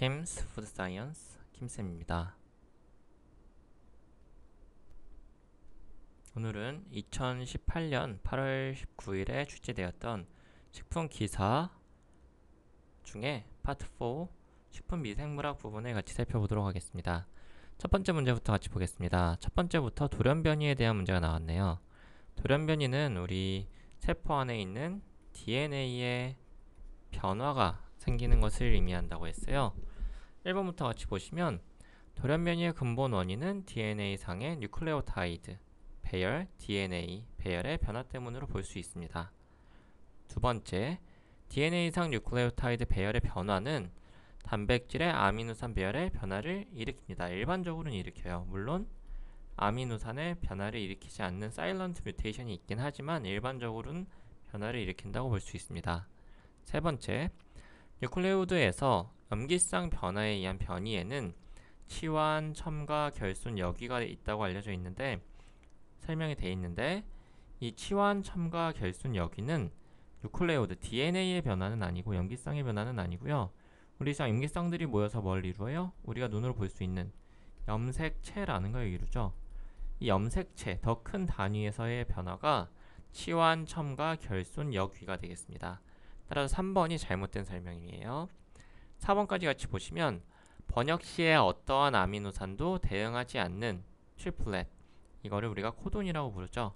김스 푸드사이언스 김쌤입니다. 오늘은 2018년 8월 19일에 출제되었던 식품 기사 중에 파트 4 식품 미생물학 부분을 같이 살펴보도록 하겠습니다. 첫 번째 문제부터 같이 보겠습니다. 첫 번째부터 돌연변이에 대한 문제가 나왔네요. 돌연변이는 우리 세포 안에 있는 DNA의 변화가 생기는 것을 의미한다고 했어요. 1번부터 같이 보시면 돌연변이의 근본 원인은 DNA상의 뉴클레오타이드, 배열, DNA, 배열의 변화 때문으로 볼 수 있습니다. 두 번째, DNA상 뉴클레오타이드 배열의 변화는 단백질의 아미노산 배열의 변화를 일으킵니다. 일반적으로는 일으켜요. 물론 아미노산의 변화를 일으키지 않는 사일런트 뮤테이션이 있긴 하지만 일반적으로는 변화를 일으킨다고 볼 수 있습니다. 세 번째, 뉴클레오드에서 염기성 변화에 의한 변이에는 치환, 첨가, 결손 여기가 있다고 알려져 있는데 설명이 돼 있는데 이 치환, 첨가, 결손 여기는 유클레오드 DNA의 변화는 아니고 염기성의 변화는 아니고요. 우리상 염기성들이 모여서 뭘 이루어요? 우리가 눈으로 볼 수 있는 염색체라는 걸 이루죠. 이 염색체, 더 큰 단위에서의 변화가 치환, 첨가, 결손, 여귀가 되겠습니다. 따라서 3번이 잘못된 설명이에요. 4번까지 같이 보시면 번역 시에 어떠한 아미노산도 대응하지 않는 트리플렛 이거를 우리가 코돈이라고 부르죠.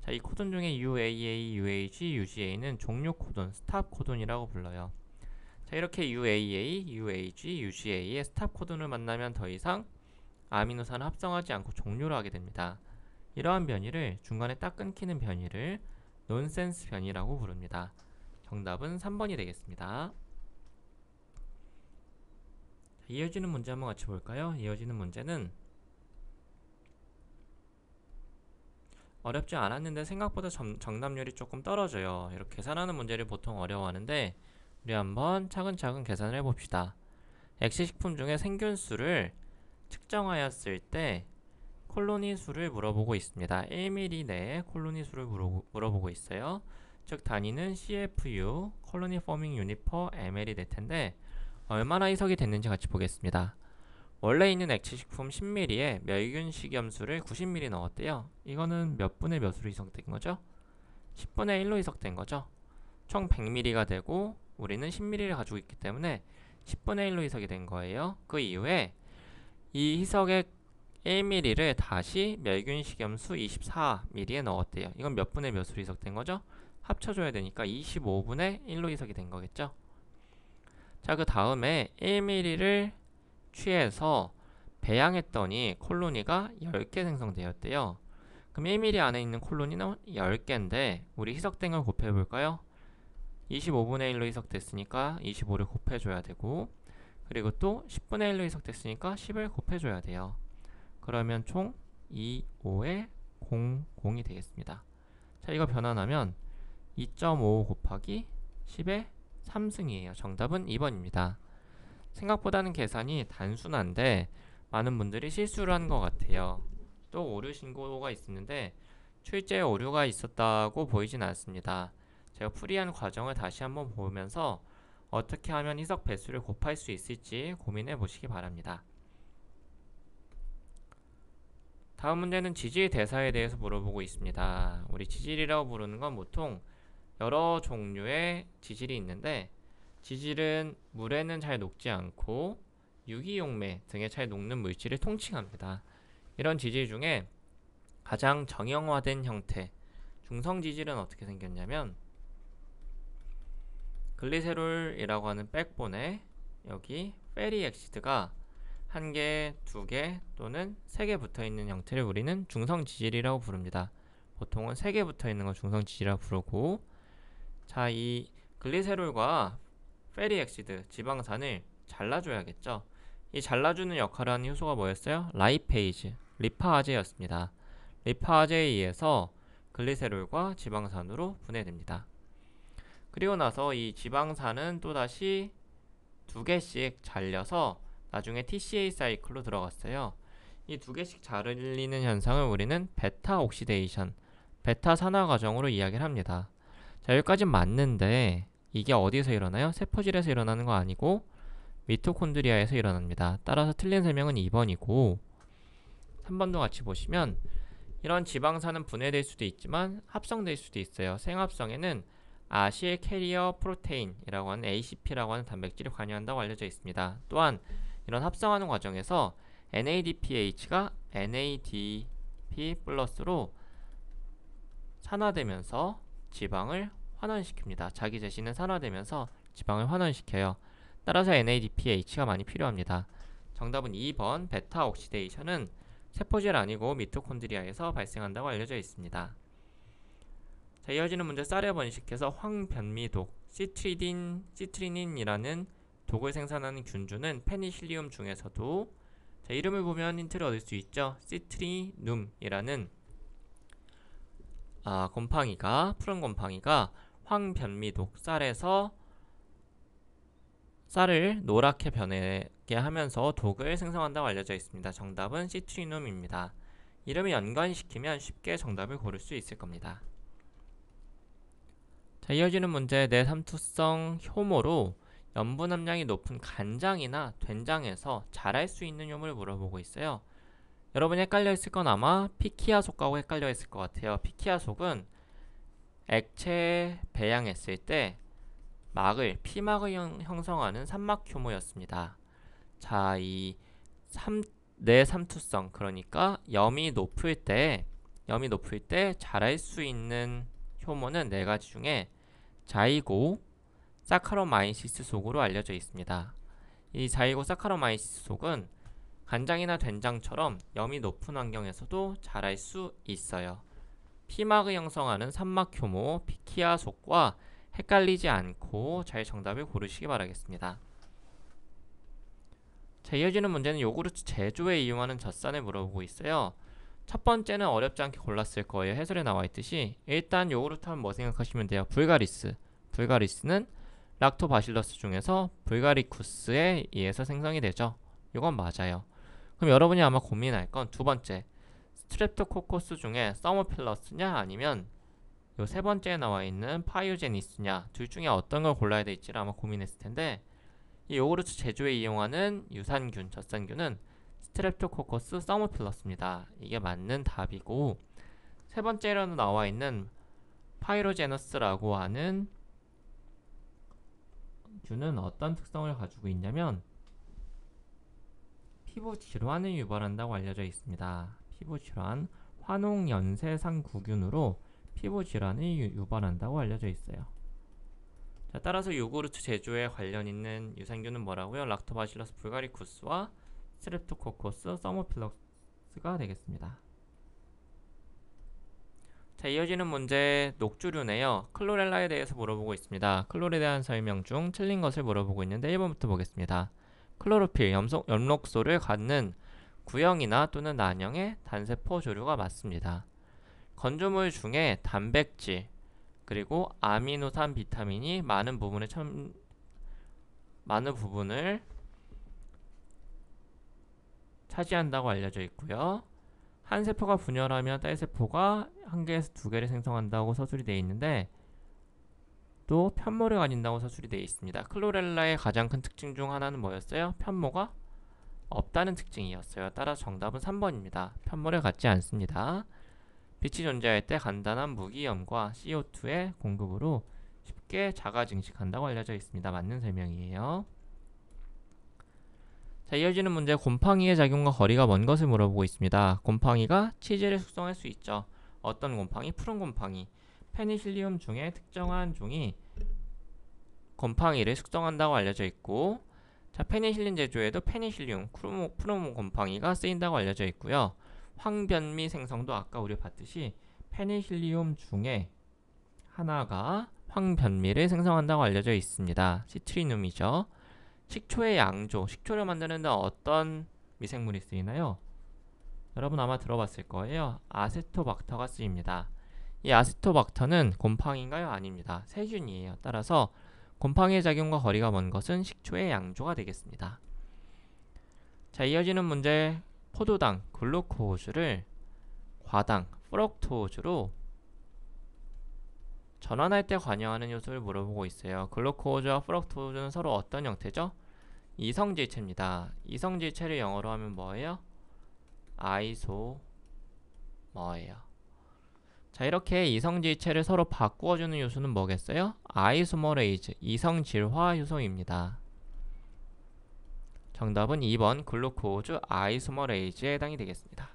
자, 이 코돈 중에 UAA, UAG, UGA는 종료 코돈, 스탑 코돈이라고 불러요. 자, 이렇게 UAA, UAG, UGA의 스탑 코돈을 만나면 더 이상 아미노산을 합성하지 않고 종료를 하게 됩니다. 이러한 변이를 중간에 딱 끊기는 변이를 논센스 변이라고 부릅니다. 정답은 3번이 되겠습니다. 이어지는 문제 한번 같이 볼까요? 이어지는 문제는 어렵지 않았는데 생각보다 정, 정답률이 조금 떨어져요. 이렇게 계산하는 문제를 보통 어려워하는데 우리 한번 차근차근 계산을 해봅시다. 액체식품 중에 생균 수를 측정하였을 때 콜로니 수를 물어보고 있습니다. 1mm 내에 콜로니 수를 물어보고 있어요. 즉 단위는 CFU, 콜로니 포밍 유니퍼 ml이 될 텐데 어, 얼마나 희석이 됐는지 같이 보겠습니다. 원래 있는 액체식품 10ml에 멸균식 염수를 90ml 넣었대요. 이거는 몇 분의 몇으로 희석된 거죠? 10분의 1로 희석된 거죠. 총 100ml가 되고 우리는 10ml를 가지고 있기 때문에 10분의 1로 희석이 된 거예요. 그 이후에 이 희석의 1ml를 다시 멸균식염수 24ml에 넣었대요. 이건 몇 분의 몇으로 희석된 거죠? 합쳐줘야 되니까 25분의 1로 희석이 된 거겠죠? 자, 그 다음에 1mm를 취해서 배양했더니 콜로니가 10개 생성되었대요. 그럼 1mm 안에 있는 콜로니는 10개인데 우리 희석된 걸 곱해볼까요? 25분의 1로 희석됐으니까 25를 곱해줘야 되고 그리고 또 10분의 1로 희석됐으니까 10을 곱해줘야 돼요. 그러면 총 2, 5에 0, 0이 되겠습니다. 자, 이거 변환하면 2.5 곱하기 10에 3승이에요. 정답은 2번입니다. 생각보다는 계산이 단순한데 많은 분들이 실수를 한 것 같아요. 또 오류 신고가 있었는데 출제 오류가 있었다고 보이진 않습니다. 제가 풀이한 과정을 다시 한번 보면서 어떻게 하면 희석 배수를 곱할 수 있을지 고민해 보시기 바랍니다. 다음 문제는 지질 대사에 대해서 물어보고 있습니다. 우리 지질이라고 부르는 건 보통 여러 종류의 지질이 있는데 지질은 물에는 잘 녹지 않고 유기용매 등에 잘 녹는 물질을 통칭합니다. 이런 지질 중에 가장 정형화된 형태 중성지질은 어떻게 생겼냐면 글리세롤이라고 하는 백본에 여기 페리엑시드가한 개, 두 개 또는 세 개 붙어있는 형태를 우리는 중성지질이라고 부릅니다. 보통은 세 개 붙어있는 걸 중성지질이라고 부르고 자, 이 글리세롤과 페리엑시드 지방산을 잘라줘야겠죠. 이 잘라주는 역할을 하는 효소가 뭐였어요? 라이페이즈, 리파아제였습니다. 리파아제에 의해서 글리세롤과 지방산으로 분해됩니다. 그리고 나서 이 지방산은 또다시 두 개씩 잘려서 나중에 TCA 사이클로 들어갔어요. 이 두 개씩 잘리는 현상을 우리는 베타 옥시데이션, 베타 산화 과정으로 이야기를 합니다. 자 여기까지 맞는데 이게 어디에서 일어나요? 세포질에서 일어나는 거 아니고 미토콘드리아에서 일어납니다. 따라서 틀린 설명은 2번이고 3번도 같이 보시면 이런 지방산은 분해될 수도 있지만 합성될 수도 있어요. 생합성에는 아시의 캐리어 프로테인이라고 하는 ACP라고 하는 단백질이 관여한다고 알려져 있습니다. 또한 이런 합성하는 과정에서 NADPH가 NADP 플러스로 산화되면서 지방을 환원시킵니다. 자기 제시는 산화되면서 지방을 환원시켜요. 따라서 NADPH가 많이 필요합니다. 정답은 2번 베타 옥시데이션은 세포질 아니고 미토콘드리아에서 발생한다고 알려져 있습니다. 자, 이어지는 문제 쌀에 번식해서 황변미독 시트리 시트리닌이라는 독을 생산하는 균주는 페니실리움 중에서도 자, 이름을 보면 힌트를 얻을 수 있죠. 시트리눔이라는 아, 곰팡이가 푸른 곰팡이가 황변미 독살에서 쌀을 노랗게 변하게 하면서 독을 생성한다고 알려져 있습니다. 정답은 시트리눔입니다. 이름을 연관시키면 쉽게 정답을 고를 수 있을 겁니다. 자, 이어지는 문제 내삼투성 효모로 염분 함량이 높은 간장이나 된장에서 자랄 수 있는 효모를 물어보고 있어요. 여러분이 헷갈려 있을 건 아마 피키아속하고 헷갈려 있을 것 같아요. 피키아속은 액체 배양했을 때 막을, 피막을 형, 성하는 산막 효모였습니다 자, 이 삼, 내삼투성, 그러니까 염이 높을 때, 염이 높을 때 자랄 수 있는 효모는 네 가지 중에 자이고, 사카로마이시스 속으로 알려져 있습니다. 이 자이고 사카로마이시스 속은 간장이나 된장처럼 염이 높은 환경에서도 자랄 수 있어요. 피막을 형성하는 산막효모, 피키아 속과 헷갈리지 않고 잘 정답을 고르시기 바라겠습니다. 자, 이어지는 문제는 요구르트 제조에 이용하는 젖산을 물어보고 있어요. 첫 번째는 어렵지 않게 골랐을 거예요. 해설에 나와 있듯이 일단 요구르트 하면 뭐 생각하시면 돼요? 불가리스. 불가리스는 락토바실러스 중에서 불가리쿠스에 의해서 생성이 되죠. 이건 맞아요. 그럼 여러분이 아마 고민할 건 두 번째 스트랩토코커스 중에 서머필러스냐 아니면 요 세 번째에 나와 있는 파유제니스냐 둘 중에 어떤 걸 골라야 될지를 아마 고민했을 텐데 이 요구르트 제조에 이용하는 유산균, 젖산균은 스트랩토코커스 서머필러스입니다. 이게 맞는 답이고 세 번째로 나와 있는 파이로제너스라고 하는 균은 어떤 특성을 가지고 있냐면 피부 질환을 유발한다고 알려져 있습니다. 피부 질환, 화농연쇄상구균으로 피부 질환을 유발한다고 알려져 있어요. 자, 따라서 요구르트 제조에 관련 있는 유산균은 뭐라고요? 락토바실러스 불가리쿠스와 스트랩토코코스 서머필럭스가 되겠습니다. 자, 이어지는 문제 녹주류네요. 클로렐라에 대해서 물어보고 있습니다. 클로에 대한 설명 중 틀린 것을 물어보고 있는데 1번부터 보겠습니다. 클로로필 염속 염록소를 갖는 구형이나 또는 난형의 단세포 조류가 맞습니다. 건조물 중에 단백질 그리고 아미노산 비타민이 많은 부분에 참 많은 부분을 차지한다고 알려져 있고요. 한 세포가 분열하면 딸 세포가 한 개에서 두 개를 생성한다고 서술이 되어 있는데 또 편모를 가진다고 서술이 되어 있습니다. 클로렐라의 가장 큰 특징 중 하나는 뭐였어요? 편모가 없다는 특징이었어요. 따라 정답은 3번입니다. 편모를 갖지 않습니다. 빛이 존재할 때 간단한 무기염과 CO2의 공급으로 쉽게 자가 증식한다고 알려져 있습니다. 맞는 설명이에요. 자, 이어지는 문제 곰팡이의 작용과 거리가 먼 것을 물어보고 있습니다. 곰팡이가 치즈를 숙성할 수 있죠. 어떤 곰팡이? 푸른 곰팡이. 페니실리움 중에 특정한 종이 곰팡이를 숙성한다고 알려져 있고 자, 페니실린 제조에도 페니실륨, 크로모, 프로모 곰팡이가 쓰인다고 알려져 있고요. 황변미 생성도 아까 우리 봤듯이 페니실리움 중에 하나가 황변미를 생성한다고 알려져 있습니다. 시트리눔이죠. 식초의 양조, 식초를 만드는 데 어떤 미생물이 쓰이나요? 여러분 아마 들어봤을 거예요. 아세토박터가 쓰입니다. 이 아세토박터는 곰팡인가요? 아닙니다. 세균이에요. 따라서 곰팡이의 작용과 거리가 먼 것은 식초의 양조가 되겠습니다. 자, 이어지는 문제 포도당 글루코즈를 과당 프럭토즈로 전환할 때 관여하는 요소를 물어보고 있어요. 글루코즈와 프럭토즈는 서로 어떤 형태죠? 이성질체입니다. 이성질체를 영어로 하면 뭐예요? 아이소 뭐예요? 자 이렇게 이성지체를 서로 바꾸어주는 요소는 뭐겠어요? 아이소머레이즈, 이성질화 효소입니다. 정답은 2번 글루코즈 아이소머레이즈에 해당이 되겠습니다.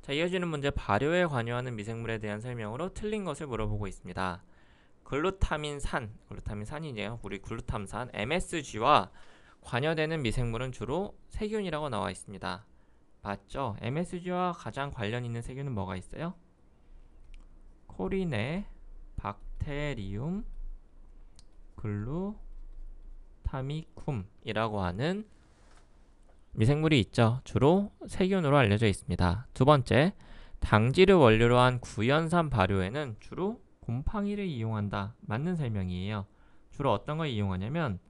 자 이어지는 문제 발효에 관여하는 미생물에 대한 설명으로 틀린 것을 물어보고 있습니다. 글루타민산, 글루타민산이네요. 우리 글루탐산, MSG와 관여되는 미생물은 주로 세균이라고 나와 있습니다. 맞죠 MSG와 가장 관련 있는 세균은 뭐가 있어요? 코리네, 박테리움, 글루타미쿰이라고 하는 미생물이 있죠. 주로 세균으로 알려져 있습니다. 두 번째, 당지를 원료로 한 구연산 발효에는 주로 곰팡이를 이용한다. 맞는 설명이에요. 주로 어떤 걸 이용하냐면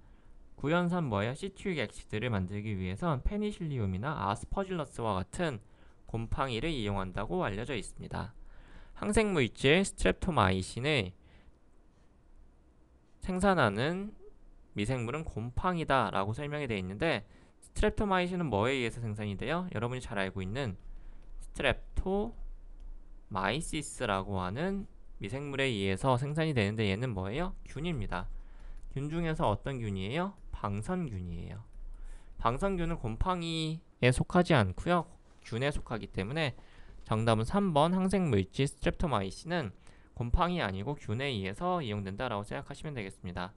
구연산뭐모요 시트릭 액시드를 만들기 위해선 페니실리움이나 아스퍼질러스와 같은 곰팡이를 이용한다고 알려져 있습니다. 항생물질 스트랩토마이신을 생산하는 미생물은 곰팡이다 라고 설명이 되어 있는데 스트랩토마이신은 뭐에 의해서 생산이 돼요? 여러분이 잘 알고 있는 스트랩토마이시스라고 하는 미생물에 의해서 생산이 되는데 얘는 뭐예요? 균입니다. 균 중에서 어떤 균이에요? 방선균이에요. 방선균은 곰팡이에 속하지 않고요. 균에 속하기 때문에 정답은 3번 항생물질 스트랩토마이신은 곰팡이 아니고 균에 의해서 이용된다라고 생각하시면 되겠습니다.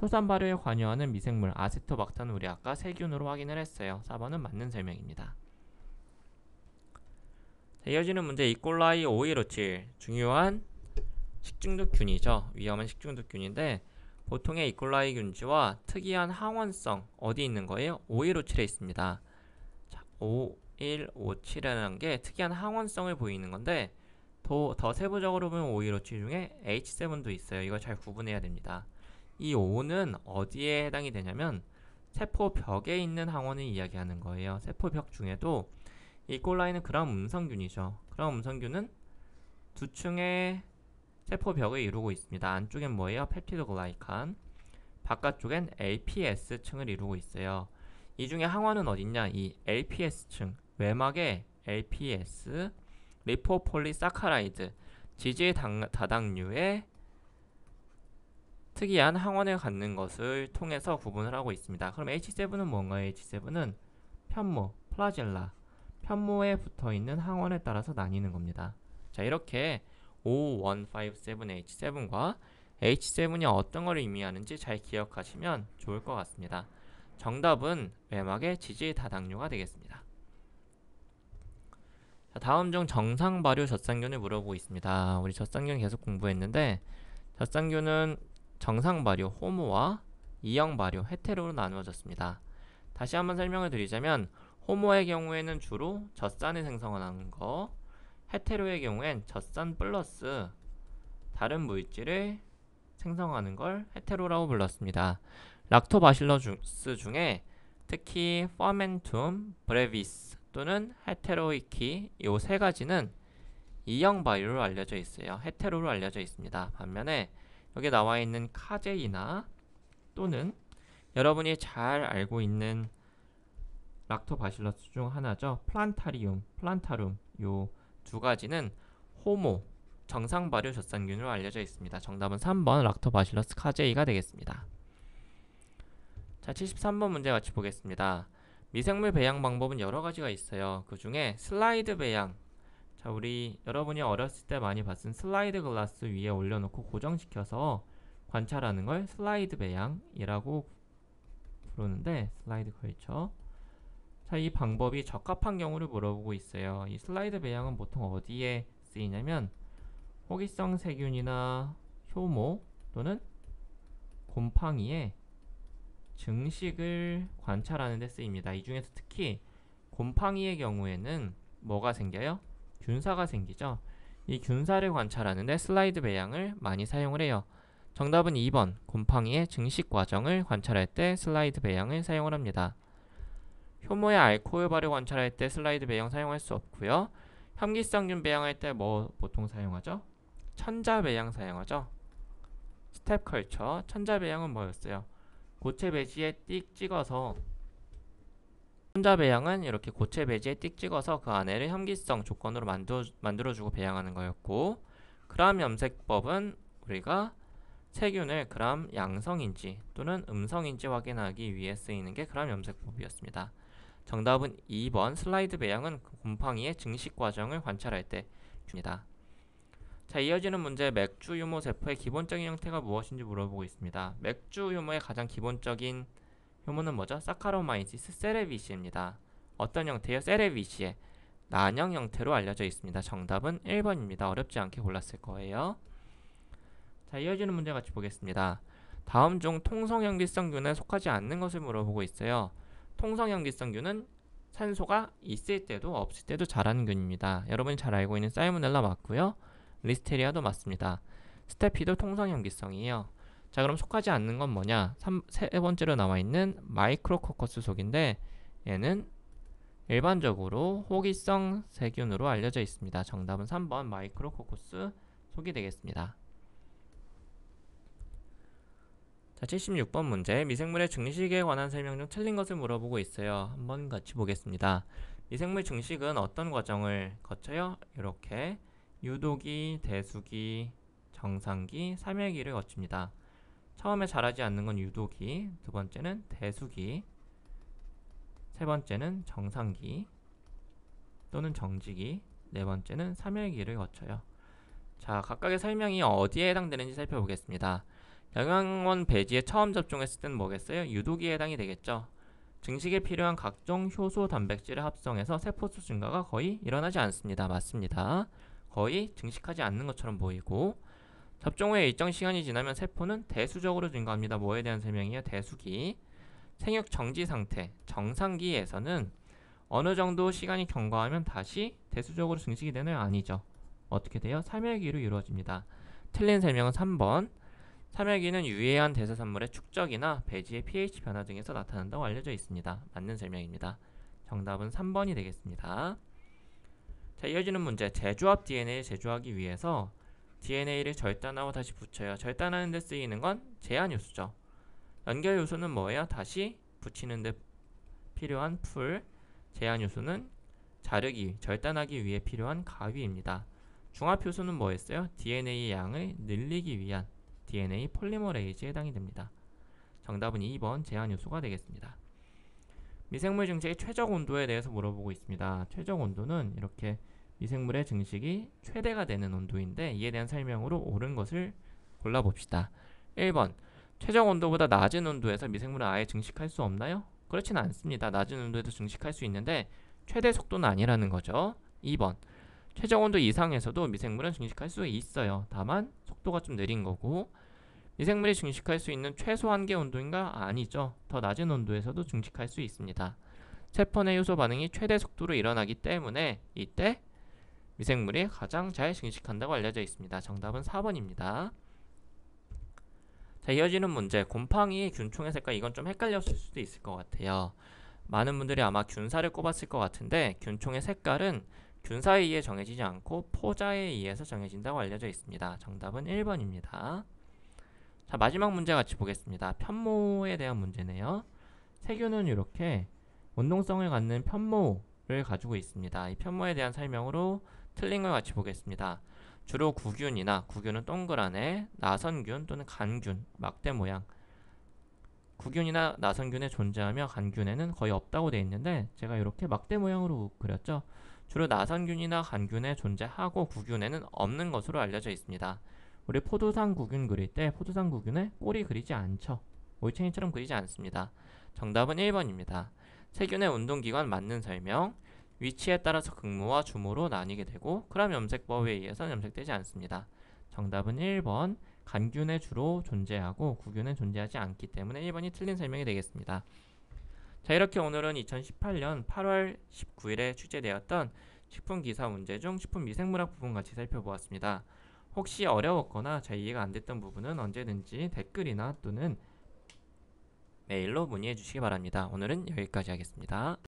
초산 발효에 관여하는 미생물 아세토박탄 우리 아까 세균으로 확인을 했어요. 4번은 맞는 설명입니다. 자, 이어지는 문제 이꼴라이 5157 중요한 식중독균이죠. 위험한 식중독균인데 보통의 이콜라이 균지와 특이한 항원성 어디 있는 거예요? 5157에 있습니다. 자, 5157이라는 게 특이한 항원성을 보이는 건데 더, 더 세부적으로 보면 5157 중에 H7도 있어요. 이걸 잘 구분해야 됩니다. 이 5는 어디에 해당이 되냐면 세포 벽에 있는 항원을 이야기하는 거예요. 세포 벽 중에도 이콜라이는 그람 음성균이죠. 그람 음성균은 두층의 세포벽을 이루고 있습니다. 안쪽엔 뭐예요? 펩티도글라이칸. 바깥쪽엔 LPS층을 이루고 있어요. 이 중에 항원은 어딨냐? 이 LPS층, 외막에 LPS, 리포폴리사카라이드, 지질 다당류의 특이한 항원을 갖는 것을 통해서 구분을 하고 있습니다. 그럼 H7은 뭔가요? H7은 편모, 플라질라, 편모에 붙어있는 항원에 따라서 나뉘는 겁니다. 자 이렇게 5157H7과 H7이 어떤 걸 의미하는지 잘 기억하시면 좋을 것 같습니다. 정답은 외막의 지지 다당류가 되겠습니다. 자, 다음 중 정상 발효 젖산균을 물어보고 있습니다. 우리 젖산균 계속 공부했는데 젖산균은 정상 발효 호모와 이형 발효 헤테로로 나누어졌습니다. 다시 한번 설명을 드리자면 호모의 경우에는 주로 젖산을 생성하는 거 헤테로의 경우엔 젖산 플러스 다른 물질을 생성하는 걸 헤테로라고 불렀습니다. 락토바실러스 중에 특히 퍼멘툼, 브레비스 또는 헤테로이키 이 세 가지는 이형 바이오로 알려져 있어요. 헤테로로 알려져 있습니다. 반면에 여기 나와 있는 카제이나 또는 여러분이 잘 알고 있는 락토바실러스 중 하나죠. 플란타리움, 플란타룸 요두 가지는 호모 정상 발효 젖산균으로 알려져 있습니다. 정답은 3번 락토바실러스 카제이가 되겠습니다. 자, 73번 문제 같이 보겠습니다. 미생물 배양 방법은 여러 가지가 있어요. 그 중에 슬라이드 배양. 자, 우리 여러분이 어렸을 때 많이 봤은 슬라이드 글라스 위에 올려놓고 고정시켜서 관찰하는 걸 슬라이드 배양이라고 부르는데 슬라이드 컬처 자, 이 방법이 적합한 경우를 물어보고 있어요. 이 슬라이드 배양은 보통 어디에 쓰이냐면 호기성 세균이나 효모 또는 곰팡이의 증식을 관찰하는 데 쓰입니다. 이 중에서 특히 곰팡이의 경우에는 뭐가 생겨요? 균사가 생기죠. 이 균사를 관찰하는데 슬라이드 배양을 많이 사용을 해요. 정답은 2번 곰팡이의 증식 과정을 관찰할 때 슬라이드 배양을 사용을 합니다. 효모의 알코올 발효 관찰할 때 슬라이드 배양 사용할 수 없고요. 현기성균 배양할 때 뭐 보통 사용하죠? 천자 배양 사용하죠. 스텝 컬처 천자 배양은 뭐였어요? 고체 배지에 띡 찍어서 천자 배양은 이렇게 고체 배지에 띡 찍어서 그 안에를 현기성 조건으로 만들어, 만들어주고 배양하는 거였고 그람 염색법은 우리가 세균을 그람 양성인지 또는 음성인지 확인하기 위해 쓰이는 게 그람 염색법이었습니다. 정답은 2번 슬라이드 배양은 곰팡이의 증식 과정을 관찰할 때 줍니다. 자 이어지는 문제 맥주 유모 세포의 기본적인 형태가 무엇인지 물어보고 있습니다. 맥주 유모의 가장 기본적인 효모는 뭐죠? 사카로마이시스 세레비시입니다. 어떤 형태요? 세레비시의 난형 형태로 알려져 있습니다. 정답은 1번입니다. 어렵지 않게 골랐을 거예요. 자 이어지는 문제 같이 보겠습니다. 다음 중 통성형비성균에 속하지 않는 것을 물어보고 있어요. 통성형기성균은 산소가 있을 때도 없을 때도 자라는 균입니다. 여러분이 잘 알고 있는 사이모넬라 맞고요. 리스테리아도 맞습니다. 스테피도 통성형기성이에요. 자 그럼 속하지 않는 건 뭐냐? 3, 세 번째로 나와 있는 마이크로코커스 속인데 얘는 일반적으로 호기성 세균으로 알려져 있습니다. 정답은 3번 마이크로코커스 속이 되겠습니다. 자, 76번 문제. 미생물의 증식에 관한 설명 중 틀린 것을 물어보고 있어요. 한번 같이 보겠습니다. 미생물 증식은 어떤 과정을 거쳐요? 이렇게 유도기, 대수기, 정상기, 삼열기를 거칩니다. 처음에 자라지 않는 건 유도기, 두 번째는 대수기, 세 번째는 정상기 또는 정지기, 네 번째는 삼열기를 거쳐요. 자, 각각의 설명이 어디에 해당되는지 살펴보겠습니다. 영양원 배지에 처음 접종했을 때는 뭐겠어요? 유독이에 해당이 되겠죠. 증식에 필요한 각종 효소 단백질을 합성해서 세포수 증가가 거의 일어나지 않습니다. 맞습니다. 거의 증식하지 않는 것처럼 보이고 접종 후에 일정 시간이 지나면 세포는 대수적으로 증가합니다. 뭐에 대한 설명이에요? 대수기. 생육 정지 상태, 정상기에서는 어느 정도 시간이 경과하면 다시 대수적으로 증식이 되나요? 아니죠. 어떻게 돼요? 삼혈기로 이루어집니다. 틀린 설명은 3번. 참여기는 유해한 대사산물의 축적이나 배지의 pH 변화 등에서 나타난다고 알려져 있습니다. 맞는 설명입니다. 정답은 3번이 되겠습니다. 자, 이어지는 문제. 재조합 DNA를 제조하기 위해서 DNA를 절단하고 다시 붙여요. 절단하는 데 쓰이는 건 제한 요소죠. 연결 요소는 뭐예요? 다시 붙이는 데 필요한 풀, 제한 요소는 자르기, 절단하기 위해 필요한 가위입니다. 중합 효소는 뭐였어요? DNA의 양을 늘리기 위한 DNA 폴리머레이즈에 해당이 됩니다. 정답은 2번 제한 요소가 되겠습니다. 미생물 증식의 최적 온도에 대해서 물어보고 있습니다. 최적 온도는 이렇게 미생물의 증식이 최대가 되는 온도인데 이에 대한 설명으로 옳은 것을 골라봅시다. 1번 최적 온도보다 낮은 온도에서 미생물은 아예 증식할 수 없나요? 그렇진 않습니다. 낮은 온도에도 증식할 수 있는데 최대 속도는 아니라는 거죠. 2번 최적 온도 이상에서도 미생물은 증식할 수 있어요. 다만 속도가 좀 느린 거고 이 생물이 증식할 수 있는 최소 한계 온도인가? 아니죠. 더 낮은 온도에서도 증식할 수 있습니다. 체펀의 효소 반응이 최대 속도로 일어나기 때문에 이때 미생물이 가장 잘 증식한다고 알려져 있습니다. 정답은 4번입니다. 자 이어지는 문제 곰팡이 균총의 색깔 이건 좀 헷갈렸을 수도 있을 것 같아요. 많은 분들이 아마 균사를 꼽았을 것 같은데 균총의 색깔은 균사에 의해 정해지지 않고 포자에 의해서 정해진다고 알려져 있습니다. 정답은 1번입니다. 자 마지막 문제 같이 보겠습니다. 편모에 대한 문제네요. 세균은 이렇게 운동성을 갖는 편모를 가지고 있습니다. 이 편모에 대한 설명으로 틀린 걸 같이 보겠습니다. 주로 구균이나 구균은 동그란에 나선균 또는 간균, 막대 모양 구균이나 나선균에 존재하며 간균에는 거의 없다고 되어 있는데 제가 이렇게 막대 모양으로 그렸죠. 주로 나선균이나 간균에 존재하고 구균에는 없는 것으로 알려져 있습니다. 우리 포도산 구균 그릴 때포도산 구균을 꼬리 그리지 않죠. 올챙이처럼 그리지 않습니다. 정답은 1번입니다. 세균의 운동기관 맞는 설명 위치에 따라서 극모와 주모로 나뉘게 되고 그럼 염색법에 의해서 염색되지 않습니다. 정답은 1번 간균에 주로 존재하고 구균은 존재하지 않기 때문에 1번이 틀린 설명이 되겠습니다. 자 이렇게 오늘은 2018년 8월 19일에 출제되었던 식품 기사 문제 중 식품 미생물학 부분 같이 살펴보았습니다. 혹시 어려웠거나 잘 이해가 안 됐던 부분은 언제든지 댓글이나 또는 메일로 문의해 주시기 바랍니다. 오늘은 여기까지 하겠습니다.